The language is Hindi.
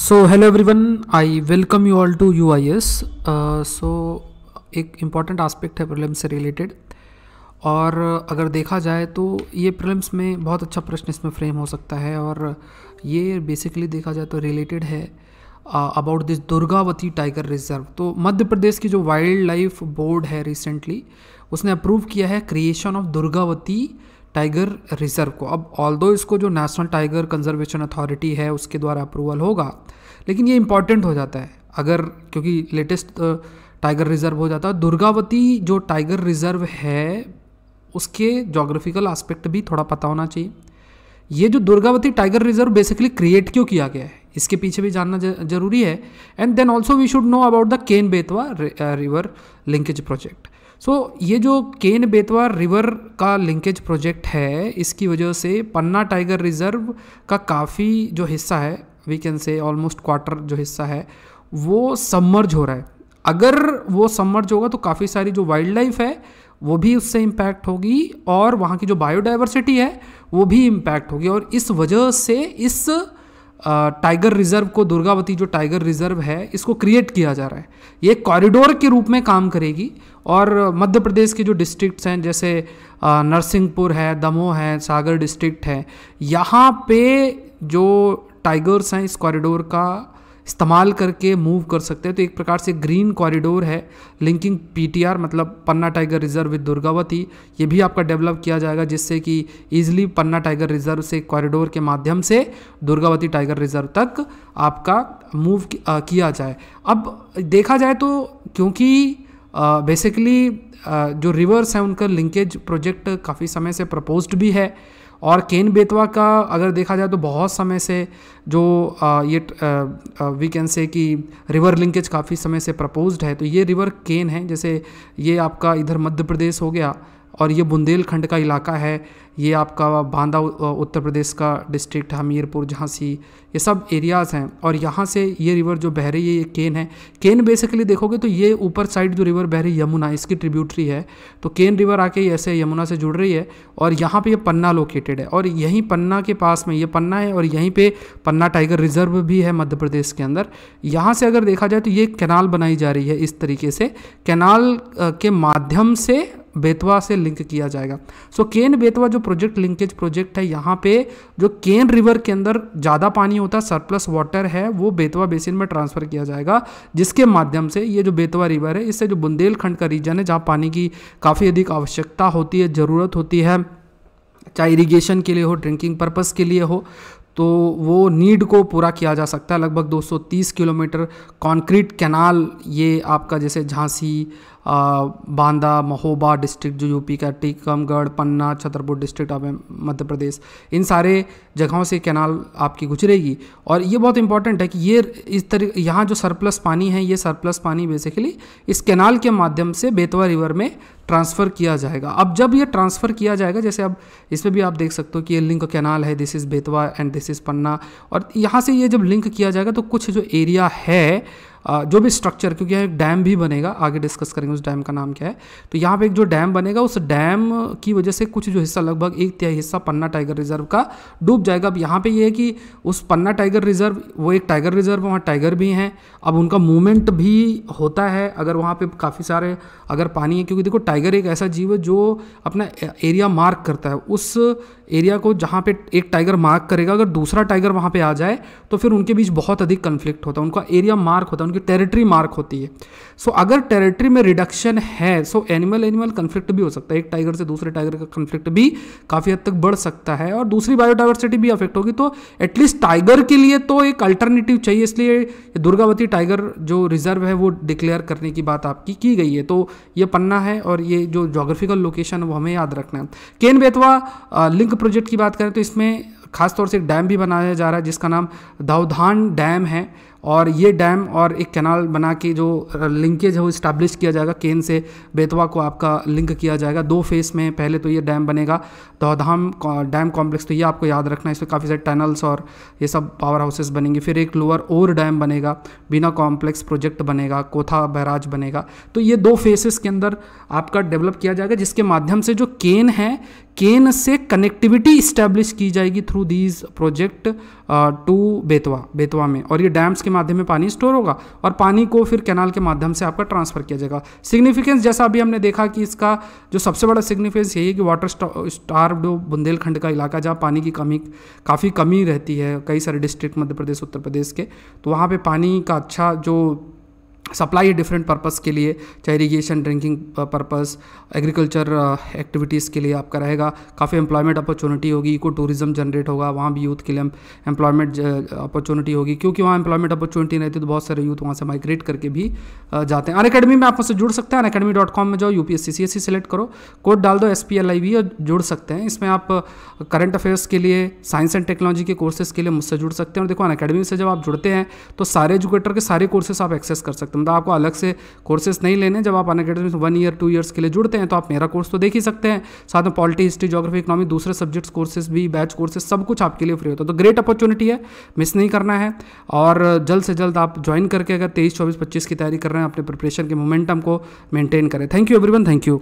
so hello everyone I welcome you all to U I S so एक इम्पॉर्टेंट आस्पेक्ट है प्रॉब्लम से रिलेटेड और uh, अगर देखा जाए तो ये प्रॉब्लम्स में बहुत अच्छा प्रश्न इसमें फ्रेम हो सकता है और ये बेसिकली देखा जाए तो रिलेटेड है about this Durgavati tiger reserve तो मध्य प्रदेश की जो वाइल्ड लाइफ बोर्ड है रिसेंटली उसने अप्रूव किया है creation of Durgavati tiger reserve को अब ऑल दो इसको जो नेशनल टाइगर कंजर्वेशन अथॉरिटी है उसके द्वारा अप्रूवल होगा लेकिन ये इंपॉर्टेंट हो जाता है अगर क्योंकि लेटेस्ट टाइगर रिजर्व हो जाता है दुर्गावती जो टाइगर रिजर्व है उसके जोग्राफिकल आस्पेक्ट भी थोड़ा पता होना चाहिए ये जो Durgavati tiger reserve basically create क्यों किया गया है इसके पीछे भी जानना जरूरी है and then also we should know about the Ken Betwa river linkage project so so, ये जो केन बेतवा रिवर का लिंकेज प्रोजेक्ट है इसकी वजह से पन्ना टाइगर रिजर्व का काफ़ी जो हिस्सा है we can say almost quarter जो हिस्सा है वो सबमर्ज हो रहा है अगर वो सबमर्ज होगा तो काफ़ी सारी जो वाइल्ड लाइफ है वो भी उससे इम्पैक्ट होगी और वहाँ की जो बायोडाइवर्सिटी है वो भी इम्पैक्ट होगी और इस वजह से इस टाइगर रिजर्व को दुर्गावती जो टाइगर रिजर्व है इसको क्रिएट किया जा रहा है ये कॉरिडोर के रूप में काम करेगी और मध्य प्रदेश के जो डिस्ट्रिक्ट्स हैं जैसे नरसिंहपुर है दमोह है सागर डिस्ट्रिक्ट है यहाँ पे जो टाइगर्स हैं इस कॉरिडोर का इस्तेमाल करके मूव कर सकते हैं तो एक प्रकार से ग्रीन कॉरिडोर है लिंकिंग पीटीआर मतलब Panna tiger reserve with Durgavati ये भी आपका डेवलप किया जाएगा जिससे कि ईजिली पन्ना टाइगर रिजर्व से कॉरिडोर के माध्यम से दुर्गावती टाइगर रिजर्व तक आपका मूव किया जाए अब देखा जाए तो क्योंकि बेसिकली जो रिवर्स हैं उनका लिंकेज प्रोजेक्ट काफ़ी समय से प्रपोज्ड भी है और केन बेतवा का अगर देखा जाए तो बहुत समय से जो आ, ये वी कैन से कि रिवर लिंकेज काफ़ी समय से प्रपोज्ड है तो ये रिवर केन है जैसे ये आपका इधर मध्य प्रदेश हो गया और ये बुंदेलखंड का इलाका है ये आपका बांदा उत्तर प्रदेश का डिस्ट्रिक्ट हमीरपुर झांसी ये सब एरियाज़ हैं और यहाँ से ये रिवर जो बह रही है ये केन है केन बेसिकली देखोगे तो ये ऊपर साइड जो रिवर बह रही है यमुना इसकी ट्रिब्यूटरी है तो केन रिवर आके ऐसे यमुना से जुड़ रही है और यहाँ पर ये पन्ना लोकेटेड है और यहीं पन्ना के पास में ये पन्ना है और यहीं पर पन्ना टाइगर रिजर्व भी है मध्य प्रदेश के अंदर यहाँ से अगर देखा जाए तो ये कैनाल बनाई जा रही है इस तरीके से कैनाल के माध्यम से बेतवा से लिंक किया जाएगा सो केन बेतवा जो प्रोजेक्ट लिंकेज प्रोजेक्ट है यहाँ पे जो केन रिवर के अंदर ज़्यादा पानी होता है सरप्लस वाटर है वो बेतवा बेसिन में ट्रांसफ़र किया जाएगा जिसके माध्यम से ये जो बेतवा रिवर है इससे जो बुंदेलखंड का रीजन है जहाँ पानी की काफ़ी अधिक आवश्यकता होती है ज़रूरत होती है चाहे इरीगेशन के लिए हो ड्रिंकिंग पर्पज के लिए हो तो वो नीड को पूरा किया जा सकता है लगभग 230 किलोमीटर कंक्रीट कैनाल ये आपका जैसे झांसी बांदा महोबा डिस्ट्रिक्ट जो यूपी का टीकमगढ़ पन्ना छतरपुर डिस्ट्रिक्ट आप मध्य प्रदेश इन सारे जगहों से कैनाल आपकी गुजरेगी और ये बहुत इंपॉर्टेंट है कि ये इस तरह यहाँ जो सरप्लस पानी है ये सरप्लस पानी बेसिकली इस कैनाल के माध्यम से बेतवा रिवर में ट्रांसफ़र किया जाएगा अब जब ये ट्रांसफ़र किया जाएगा जैसे अब इसमें भी आप देख सकते हो कि ये लिंक कैनाल है this is Betwa and this analysis Panna और यहाँ से ये जब लिंक किया जाएगा तो कुछ जो एरिया है जो भी स्ट्रक्चर क्योंकि यहाँ एक डैम भी बनेगा आगे डिस्कस करेंगे उस डैम का नाम क्या है तो यहाँ पे एक जो डैम बनेगा उस डैम की वजह से कुछ जो हिस्सा लगभग एक तिहाई हिस्सा पन्ना टाइगर रिजर्व का डूब जाएगा अब यहाँ पे ये यह है कि उस पन्ना टाइगर रिजर्व वो एक टाइगर रिजर्व वहाँ टाइगर भी हैं अब उनका मूवमेंट भी होता है अगर वहाँ पर काफ़ी सारे अगर पानी है क्योंकि देखो टाइगर एक ऐसा जीव है जो अपना एरिया मार्क करता है उस एरिया को जहाँ पे एक टाइगर मार्क करेगा अगर दूसरा टाइगर वहाँ पे आ जाए तो फिर उनके बीच बहुत अधिक कन्फ्लिक्ट होता है उनका एरिया मार्क होता है उनकी टेरिटरी मार्क होती है सो so, अगर टेरिटरी में रिडक्शन है सो एनिमल एनिमल कन्फ्लिक्ट भी हो सकता है एक टाइगर से दूसरे टाइगर का कन्फ्लिक्ट भी काफ़ी हद तक बढ़ सकता है और दूसरी बायोडाइवर्सिटी भी अफेक्ट होगी तो एटलीस्ट टाइगर के लिए तो एक अल्टरनेटिव चाहिए इसलिए दुर्गावती टाइगर जो रिजर्व है वो डिक्लेयर करने की बात आपकी की गई है तो ये पन्ना है और ये जो जोग्राफिकल लोकेशन है वो हमें याद रखना है केन बेतवा लिंक प्रोजेक्ट की बात करें तो इसमें खासतौर से एक डैम भी बनाया जा रहा है जिसका नाम दाउधान डैम है और ये डैम और एक कैनाल बना के जो लिंकेज है वो इस्टेब्लिश किया जाएगा केन से बेतवा को आपका लिंक किया जाएगा दो फेस में पहले तो ये डैम बनेगा दौधाम डैम कॉम्प्लेक्स तो ये आपको याद रखना है इसमें काफ़ी सारे टनल्स और ये सब पावर हाउसेस बनेंगे फिर एक लोअर ओवर डैम बनेगा बिना कॉम्प्लेक्स प्रोजेक्ट बनेगा कोथा बैराज बनेगा तो ये दो फेसेस के अंदर आपका डेवलप किया जाएगा जिसके माध्यम से जो केन है केन से कनेक्टिविटी इस्टेब्लिश की जाएगी through these project to Betwa Betwa में और ये डैम्स के माध्यम में पानी स्टोर होगा और पानी को फिर कैनाल के माध्यम से आपका ट्रांसफर किया जाएगा सिग्निफिकेंस जैसा अभी हमने देखा कि इसका जो सबसे बड़ा सिग्निफिकेंस यही है कि वाटर स्टार जो बुंदेलखंड का इलाका जहाँ पानी की कमी काफ़ी कमी रहती है कई सारे डिस्ट्रिक्ट मध्य प्रदेश उत्तर प्रदेश के तो वहाँ पर पानी का अच्छा जो सप्लाई डिफरेंट पर्पस के लिए चाहे irrigation drinking purpose agriculture activities के लिए आपका रहेगा काफ़ी एम्प्लॉयमेंट अपॉर्चुनिटी होगी इको टूरिज्म जनरेट होगा वहाँ भी यूथ के लिए एम्प्लॉयमेंट अपॉर्चुनिटी uh, होगी क्योंकि वहाँ एम्प्लॉयमेंट अपॉर्चुनिटी नहीं थी तो बहुत सारे यूथ वहाँ से माइग्रेट करके भी uh, जाते हैं अन अकेडमी में आप उससे जुड़ सकते हैं अन अकेडमी डॉट कॉम में जाओ U P S C select करो कोड डाल दो S P L I V और जुड़ सकते हैं इसमें आप करंट uh, अफेयर्स के लिए साइंस एंड टेक्नोलॉजी के कोर्सेज के लिए मुझसे जुड़ सकते हैं और देखो अन अकेडमी से जब आप जुड़ते हैं तो सारे एजुकेटर के सारे कोर्सेस आप एक्सेस कर सकते हैं सकते मतलब आपको अलग से कोर्सेज नहीं लेने जब आप an one year two years के लिए जुड़ते हैं तो आप मेरा कोर्स तो देख ही सकते हैं साथ में पॉलिटी हिस्ट्री जोग्राफी इकोनॉमी दूसरे सब्जेक्ट्स कोर्सेज भी बैच कोर्सेज सब कुछ आपके लिए फ्री होता है तो ग्रेट अपॉर्चुनिटी है मिस नहीं करना है और जल्द से जल्द आप ज्वाइन करके अगर तेईस चौबीस पच्चीस की तैयारी कर रहे हैं अपने प्रिपरेशन के मोमेंटम को मेंटेन करें thank you everyone thank you